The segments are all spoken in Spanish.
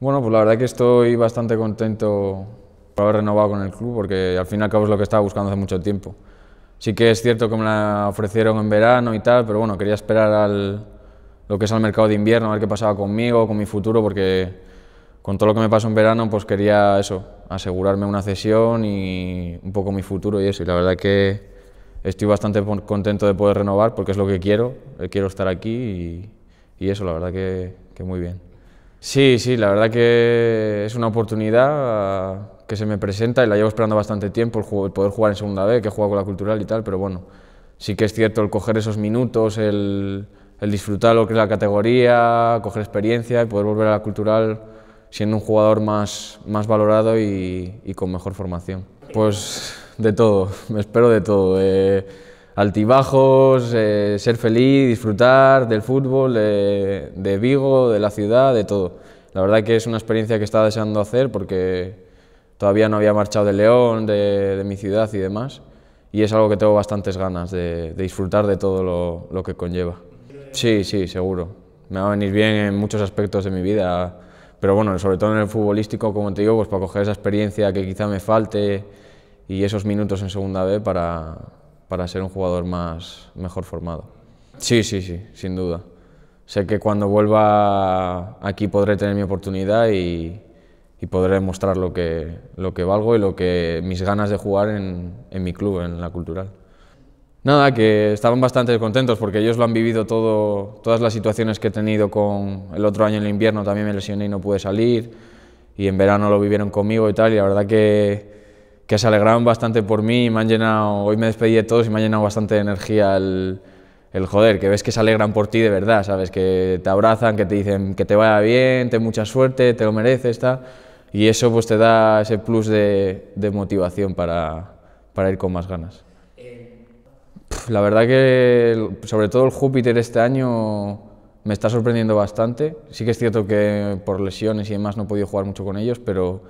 Bueno, pues la verdad que estoy bastante contento por haber renovado con el club, porque al fin y al cabo es lo que estaba buscando hace mucho tiempo. Sí que es cierto que me la ofrecieron en verano y tal, pero bueno, quería esperar al, lo que es al mercado de invierno, a ver qué pasaba conmigo, con mi futuro, porque con todo lo que me pasó en verano, pues quería eso, asegurarme una cesión y un poco mi futuro y eso. Y la verdad que estoy bastante contento de poder renovar, porque es lo que quiero, eh, quiero estar aquí y, eso, la verdad que muy bien. Sí, sí, la verdad que es una oportunidad que se me presenta y la llevo esperando bastante tiempo, el, poder jugar en segunda B, que he jugado con la cultural y tal, pero bueno, sí que es cierto el coger esos minutos, el, disfrutar lo que es la categoría, coger experiencia y poder volver a la cultural siendo un jugador más, más valorado y, con mejor formación. Pues de todo, me espero de todo altibajos, eh, ser feliz, disfrutar del fútbol, de, Vigo, de la ciudad, de todo. La verdad que es una experiencia que estaba deseando hacer porque todavía no había marchado de León, de, mi ciudad y demás. Y es algo que tengo bastantes ganas de, disfrutar de todo lo, que conlleva. Sí, sí, seguro. Me va a venir bien en muchos aspectos de mi vida, pero bueno, sobre todo en el futbolístico, como te digo, pues para coger esa experiencia que quizá me falte y esos minutos en segunda B para, para ser un jugador más, mejor formado. Sí, sí, sí, sin duda. Sé que cuando vuelva aquí podré tener mi oportunidad y, podré mostrar lo que, lo que valgo y lo que mis ganas de jugar en, mi club, en la cultural. Nada, que estaban bastante contentos porque ellos lo han vivido todo, todas las situaciones que he tenido con el otro año en el invierno también me lesioné y no pude salir y en verano lo vivieron conmigo y tal y la verdad que que se alegraron bastante por mí y me han llenado, hoy me despedí de todos y me han llenado bastante de energía el, joder, que ves que se alegran por ti de verdad, ¿sabes? Que te abrazan, que te dicen que te vaya bien, ten mucha suerte, te lo mereces, está Y eso pues te da ese plus de, motivación para, para, ir con más ganas. la verdad que sobre todo el Júpiter este año me está sorprendiendo bastante. Sí que es cierto que por lesiones y demás no he podido jugar mucho con ellos, pero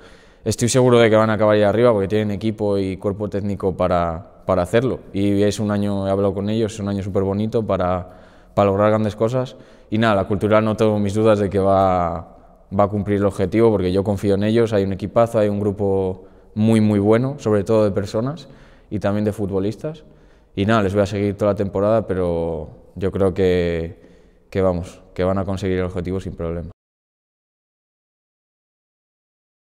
estoy seguro de que van a acabar allá arriba porque tienen equipo y cuerpo técnico para, para hacerlo. Y es un año, he hablado con ellos, es un año súper bonito para, para lograr grandes cosas. Y nada, la cultural no tengo mis dudas de que va, va a cumplir el objetivo porque yo confío en ellos, hay un equipazo, hay un grupo muy muy bueno, sobre todo de personas y también de futbolistas. Y nada, les voy a seguir toda la temporada, pero yo creo que, que vamos, que van a conseguir el objetivo sin problema.